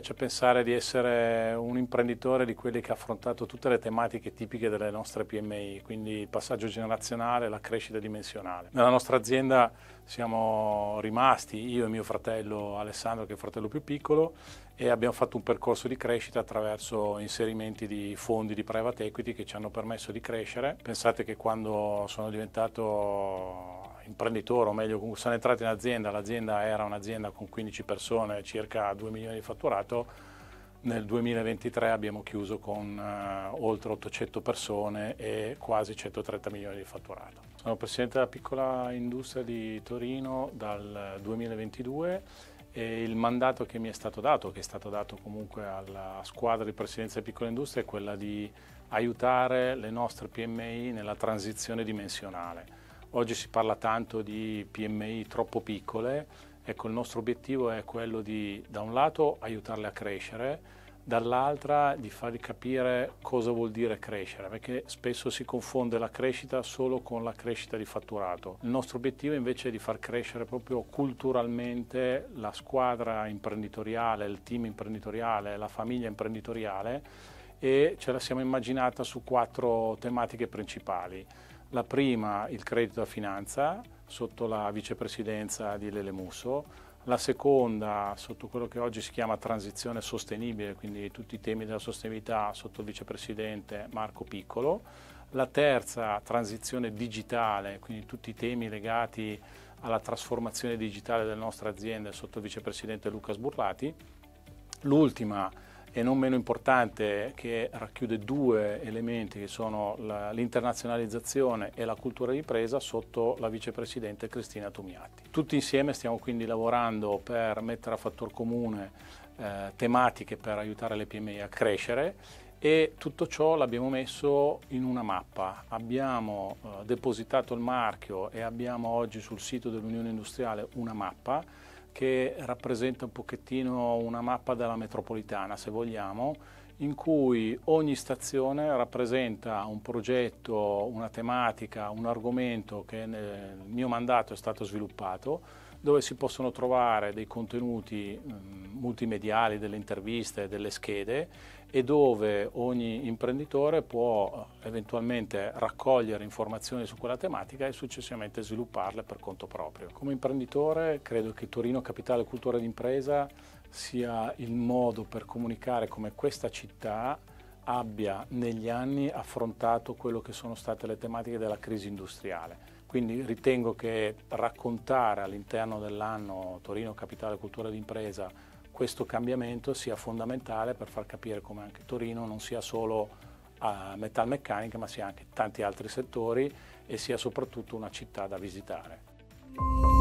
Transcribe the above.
piace pensare di essere un imprenditore di quelli che ha affrontato tutte le tematiche tipiche delle nostre PMI, quindi il passaggio generazionale, la crescita dimensionale. Nella nostra azienda siamo rimasti io e mio fratello Alessandro, che è il fratello più piccolo, e abbiamo fatto un percorso di crescita attraverso inserimenti di fondi di private equity che ci hanno permesso di crescere. Pensate che quando sono diventato imprenditore, o meglio, sono entrato in azienda, l'azienda era un'azienda con 15 persone, circa 2 milioni di fatturato, nel 2023 abbiamo chiuso con uh, oltre 800 persone e quasi 130 milioni di fatturato. Sono presidente della piccola industria di Torino dal 2022 e il mandato che mi è stato dato, che è stato dato comunque alla squadra di presidenza di piccola industria, è quella di aiutare le nostre PMI nella transizione dimensionale Oggi si parla tanto di PMI troppo piccole, ecco il nostro obiettivo è quello di da un lato aiutarle a crescere, dall'altra di fargli capire cosa vuol dire crescere, perché spesso si confonde la crescita solo con la crescita di fatturato. Il nostro obiettivo invece è di far crescere proprio culturalmente la squadra imprenditoriale, il team imprenditoriale, la famiglia imprenditoriale e ce la siamo immaginata su quattro tematiche principali. La prima il credito a finanza sotto la vicepresidenza di Lele Musso, la seconda sotto quello che oggi si chiama transizione sostenibile, quindi tutti i temi della sostenibilità sotto il vicepresidente Marco Piccolo, la terza transizione digitale, quindi tutti i temi legati alla trasformazione digitale delle nostre aziende sotto il vicepresidente Lucas Burlati, l'ultima e non meno importante che racchiude due elementi che sono la, l'internazionalizzazione e la cultura di presa sotto la vicepresidente Cristina Tomiati. Tutti insieme stiamo quindi lavorando per mettere a fattor comune eh, tematiche per aiutare le PMI a crescere e tutto ciò l'abbiamo messo in una mappa. Abbiamo eh, depositato il marchio e abbiamo oggi sul sito dell'Unione Industriale una mappa che rappresenta un pochettino una mappa della metropolitana, se vogliamo, in cui ogni stazione rappresenta un progetto, una tematica, un argomento che nel mio mandato è stato sviluppato, dove si possono trovare dei contenuti mm, multimediali, delle interviste, delle schede e dove ogni imprenditore può eh, eventualmente raccogliere informazioni su quella tematica e successivamente svilupparle per conto proprio. Come imprenditore credo che Torino Capitale Cultura d'Impresa sia il modo per comunicare come questa città abbia negli anni affrontato quello che sono state le tematiche della crisi industriale. Quindi ritengo che raccontare all'interno dell'anno Torino Capitale Cultura d'Impresa questo cambiamento sia fondamentale per far capire come anche Torino non sia solo eh, metalmeccanica ma sia anche tanti altri settori e sia soprattutto una città da visitare.